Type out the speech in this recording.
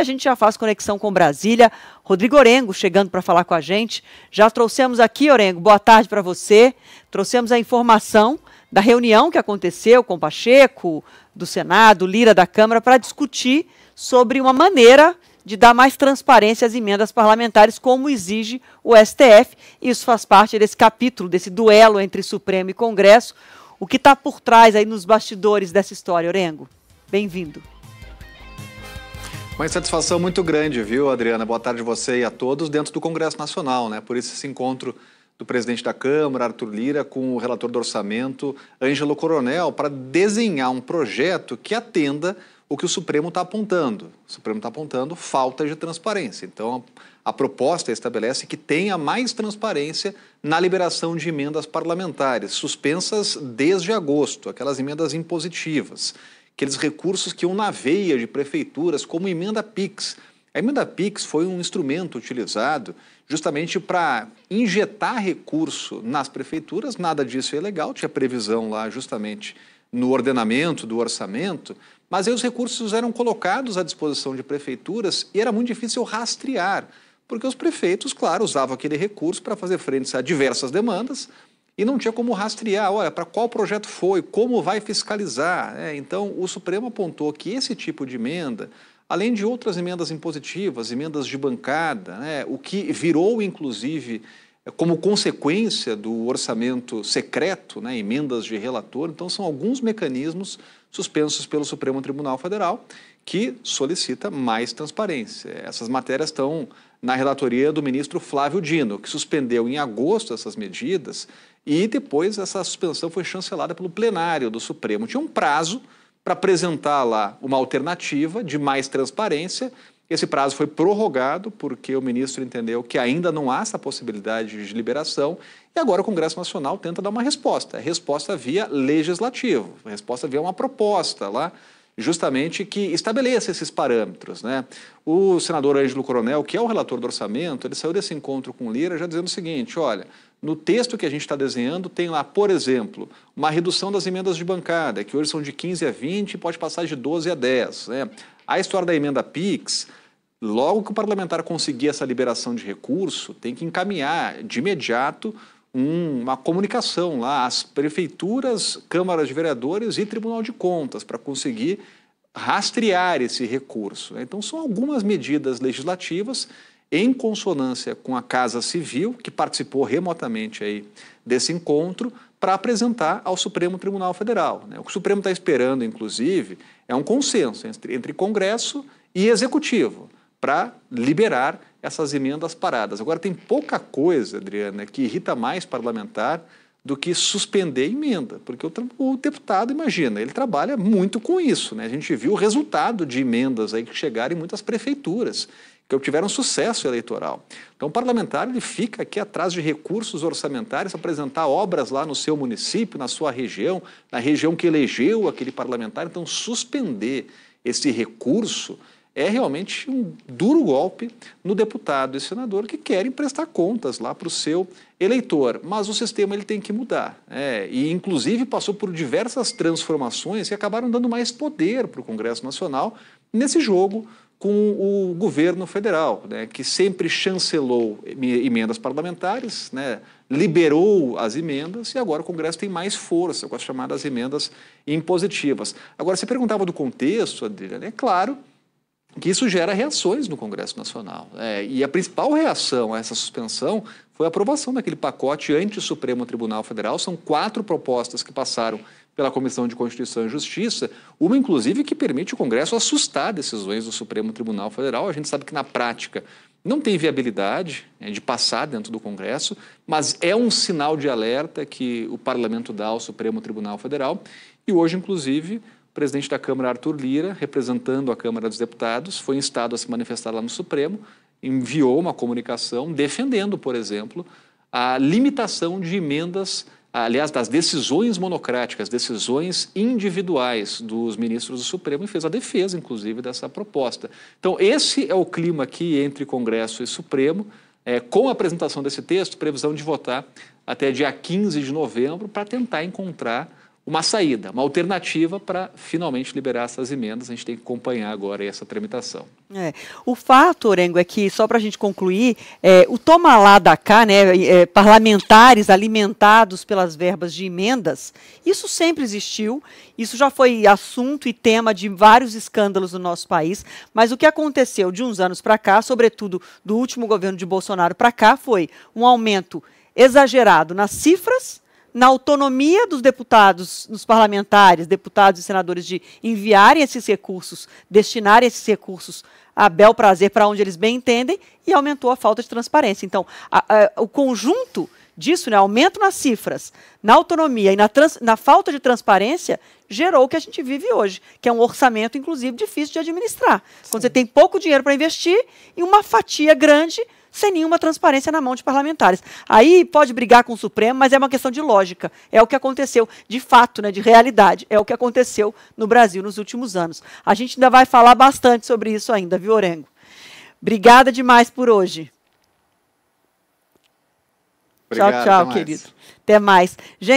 a gente já faz conexão com Brasília. Rodrigo Orengo chegando para falar com a gente. Já trouxemos aqui, Orengo, boa tarde para você. Trouxemos a informação da reunião que aconteceu com Pacheco, do Senado, Lira da Câmara, para discutir sobre uma maneira de dar mais transparência às emendas parlamentares, como exige o STF. Isso faz parte desse capítulo, desse duelo entre Supremo e Congresso. O que está por trás aí nos bastidores dessa história, Orengo? Bem-vindo. Uma satisfação muito grande, viu, Adriana? Boa tarde a você e a todos dentro do Congresso Nacional, né? Por isso esse encontro do presidente da Câmara, Arthur Lira, com o relator do orçamento, Ângelo Coronel, para desenhar um projeto que atenda o que o Supremo está apontando. O Supremo está apontando falta de transparência. Então, a proposta estabelece que tenha mais transparência na liberação de emendas parlamentares, suspensas desde agosto, aquelas emendas impositivas aqueles recursos que iam na veia de prefeituras, como emenda PIX. A emenda PIX foi um instrumento utilizado justamente para injetar recurso nas prefeituras, nada disso é legal, tinha previsão lá justamente no ordenamento do orçamento, mas aí os recursos eram colocados à disposição de prefeituras e era muito difícil rastrear, porque os prefeitos, claro, usavam aquele recurso para fazer frente a diversas demandas, e não tinha como rastrear, olha, para qual projeto foi, como vai fiscalizar. Né? Então, o Supremo apontou que esse tipo de emenda, além de outras emendas impositivas, emendas de bancada, né? o que virou, inclusive, como consequência do orçamento secreto, né? emendas de relator, então são alguns mecanismos suspensos pelo Supremo Tribunal Federal que solicita mais transparência. Essas matérias estão na relatoria do ministro Flávio Dino, que suspendeu em agosto essas medidas e depois essa suspensão foi chancelada pelo plenário do Supremo. Tinha um prazo para apresentar lá uma alternativa de mais transparência. Esse prazo foi prorrogado porque o ministro entendeu que ainda não há essa possibilidade de liberação e agora o Congresso Nacional tenta dar uma resposta. resposta via legislativo, resposta via uma proposta lá justamente que estabeleça esses parâmetros. Né? O senador Ângelo Coronel, que é o relator do orçamento, ele saiu desse encontro com Lira já dizendo o seguinte, olha, no texto que a gente está desenhando, tem lá, por exemplo, uma redução das emendas de bancada, que hoje são de 15 a 20 e pode passar de 12 a 10. Né? A história da emenda PIX, logo que o parlamentar conseguir essa liberação de recurso, tem que encaminhar de imediato um, uma comunicação lá às prefeituras, câmaras de vereadores e Tribunal de Contas para conseguir rastrear esse recurso. Né? Então, são algumas medidas legislativas em consonância com a Casa Civil, que participou remotamente aí desse encontro, para apresentar ao Supremo Tribunal Federal. Né? O que o Supremo está esperando, inclusive, é um consenso entre, entre Congresso e Executivo para liberar essas emendas paradas. Agora, tem pouca coisa, Adriana, que irrita mais parlamentar do que suspender a emenda, porque o, o, deputado, imagina, ele trabalha muito com isso. Né? A gente viu o resultado de emendas aí que chegaram em muitas prefeituras, que obtiveram sucesso eleitoral. Então, o parlamentar ele fica aqui atrás de recursos orçamentários para apresentar obras lá no seu município, na sua região, na região que elegeu aquele parlamentar. Então, suspender esse recurso é realmente um duro golpe no deputado e senador que querem prestar contas lá para o seu eleitor. Mas o sistema ele tem que mudar. Né? E, inclusive, passou por diversas transformações que acabaram dando mais poder para o Congresso Nacional nesse jogo com o governo federal, né? que sempre chancelou emendas parlamentares, né? liberou as emendas e agora o Congresso tem mais força com as chamadas emendas impositivas. Agora, você perguntava do contexto, Adriana, é claro que isso gera reações no Congresso Nacional. É, e a principal reação a essa suspensão foi a aprovação daquele pacote anti-Supremo Tribunal Federal. São quatro propostas que passaram pela Comissão de Constituição e Justiça, uma inclusive que permite o Congresso assustar decisões do Supremo Tribunal Federal. A gente sabe que na prática não tem viabilidade né, de passar dentro do Congresso, mas é um sinal de alerta que o parlamento dá ao Supremo Tribunal Federal. E hoje, inclusive, o presidente da Câmara, Arthur Lira, representando a Câmara dos Deputados, foi instado a se manifestar lá no Supremo, enviou uma comunicação defendendo, por exemplo, a limitação de emendas, aliás, das decisões monocráticas, decisões individuais dos ministros do Supremo, e fez a defesa, inclusive, dessa proposta. Então, esse é o clima aqui entre Congresso e Supremo. É, com a apresentação desse texto, previsão de votar até dia 15 de novembro, para tentar encontrar uma saída, uma alternativa para finalmente liberar essas emendas. A gente tem que acompanhar agora essa tramitação. É. O fato, Orengo, é que, só para a gente concluir, é, o toma lá da cá, né, é, parlamentares alimentados pelas verbas de emendas, isso sempre existiu, isso já foi assunto e tema de vários escândalos no nosso país, mas o que aconteceu de uns anos para cá, sobretudo do último governo de Bolsonaro para cá, foi um aumento exagerado nas cifras na autonomia dos deputados, dos parlamentares, deputados e senadores, de enviarem esses recursos, destinarem esses recursos a bel prazer para onde eles bem entendem, e aumentou a falta de transparência. Então, a, a, o conjunto disso, né, aumento nas cifras, na autonomia e na, trans, na falta de transparência, gerou o que a gente vive hoje, que é um orçamento, inclusive, difícil de administrar. Sim. Quando você tem pouco dinheiro para investir e uma fatia grande sem nenhuma transparência na mão de parlamentares. Aí pode brigar com o Supremo, mas é uma questão de lógica. É o que aconteceu de fato, né, de realidade. É o que aconteceu no Brasil nos últimos anos. A gente ainda vai falar bastante sobre isso ainda, viu, Orengo? Obrigada demais por hoje. Obrigado, tchau, tchau, até querido. Até mais. Gente,